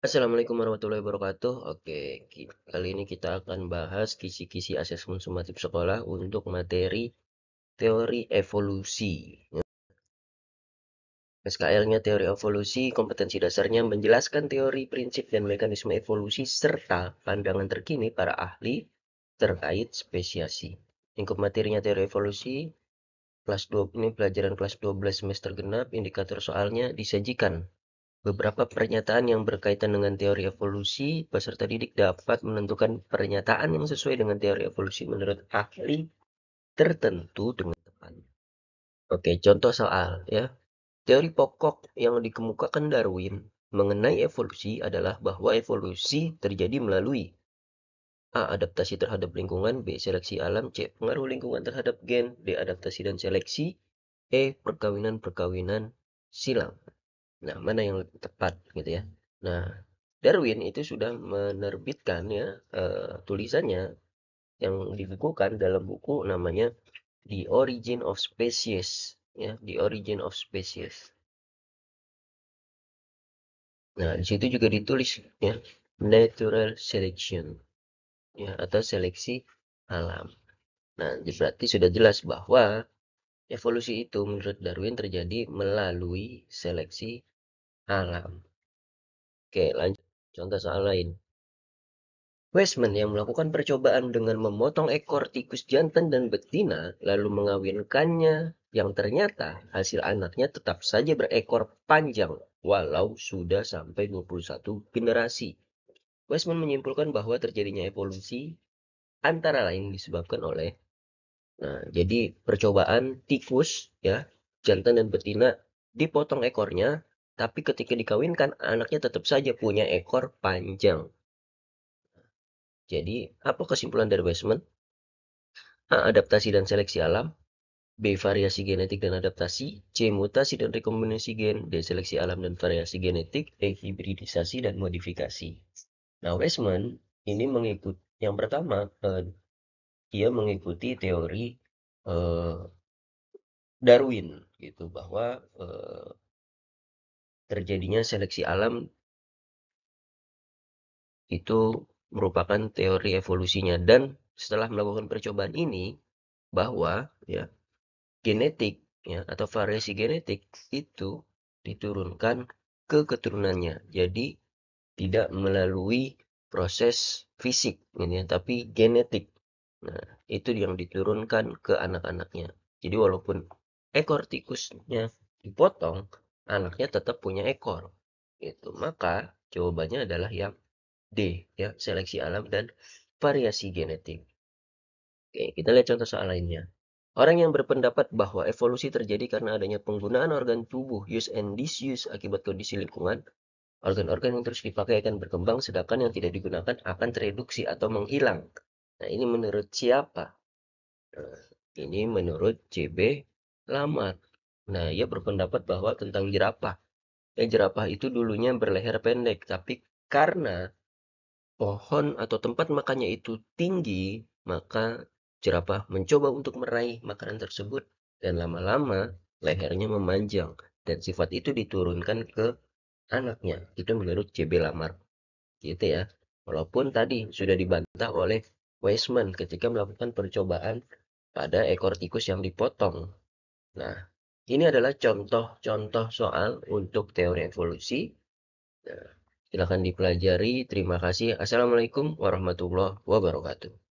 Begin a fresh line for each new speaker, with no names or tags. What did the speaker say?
Assalamualaikum warahmatullahi wabarakatuh. Oke, kali ini kita akan bahas kisi-kisi asesmen sumatif sekolah untuk materi teori evolusi. SKL-nya teori evolusi, kompetensi dasarnya menjelaskan teori, prinsip, dan mekanisme evolusi serta pandangan terkini para ahli terkait spesiasi. Lingkup materinya teori evolusi, kelas 2 ini pelajaran kelas 12 semester genap, indikator soalnya disajikan Beberapa pernyataan yang berkaitan dengan teori evolusi, peserta didik dapat menentukan pernyataan yang sesuai dengan teori evolusi menurut ahli tertentu dengan tepat. Oke, contoh soal ya. Teori pokok yang dikemukakan Darwin mengenai evolusi adalah bahwa evolusi terjadi melalui A. Adaptasi terhadap lingkungan B. Seleksi alam C. Pengaruh lingkungan terhadap gen D. Adaptasi dan seleksi E. Perkawinan-perkawinan silang Nah, mana yang lebih tepat gitu ya. Nah, Darwin itu sudah menerbitkan ya uh, tulisannya yang dibukukan dalam buku namanya The Origin of Species ya, The Origin of Species. Nah, di situ juga ditulis ya natural selection ya atau seleksi alam. Nah, berarti sudah jelas bahwa Evolusi itu menurut Darwin terjadi melalui seleksi alam. Oke, lanjut. Contoh soal lain. Westman yang melakukan percobaan dengan memotong ekor tikus jantan dan betina lalu mengawinkannya yang ternyata hasil anaknya tetap saja berekor panjang walau sudah sampai 21 generasi. Westman menyimpulkan bahwa terjadinya evolusi antara lain disebabkan oleh Nah, jadi percobaan tikus ya, jantan dan betina dipotong ekornya, tapi ketika dikawinkan anaknya tetap saja punya ekor panjang. Jadi, apa kesimpulan dari Westman? A. Adaptasi dan seleksi alam. B. Variasi genetik dan adaptasi. C. Mutasi dan rekombinasi gen. D. Seleksi alam dan variasi genetik. E. Hibridisasi dan modifikasi. Nah, Westman ini mengikuti yang pertama, eh, ia mengikuti teori eh, Darwin gitu bahwa eh, terjadinya seleksi alam itu merupakan teori evolusinya dan setelah melakukan percobaan ini bahwa ya genetik ya atau variasi genetik itu diturunkan ke keturunannya jadi tidak melalui proses fisik ini gitu ya, tapi genetik Nah, itu yang diturunkan ke anak-anaknya. Jadi walaupun ekor tikusnya dipotong, anaknya tetap punya ekor. Itu Maka jawabannya adalah yang D, ya, seleksi alam dan variasi genetik. Oke, kita lihat contoh soal lainnya. Orang yang berpendapat bahwa evolusi terjadi karena adanya penggunaan organ tubuh use and disuse akibat kondisi lingkungan, organ-organ yang terus dipakai akan berkembang sedangkan yang tidak digunakan akan tereduksi atau menghilang. Nah, ini menurut siapa? Nah, ini menurut Cb Lamar Nah, ia berpendapat bahwa tentang jerapah. Ya, jerapah itu dulunya berleher pendek, tapi karena pohon atau tempat makannya itu tinggi, maka jerapah mencoba untuk meraih makanan tersebut dan lama-lama lehernya memanjang dan sifat itu diturunkan ke anaknya. Itu menurut Cb Lamar. Gitu ya. Walaupun tadi sudah dibantah oleh Weisman ketika melakukan percobaan pada ekor tikus yang dipotong. Nah, ini adalah contoh-contoh soal untuk teori evolusi. Nah, silakan dipelajari. Terima kasih. Assalamualaikum warahmatullahi wabarakatuh.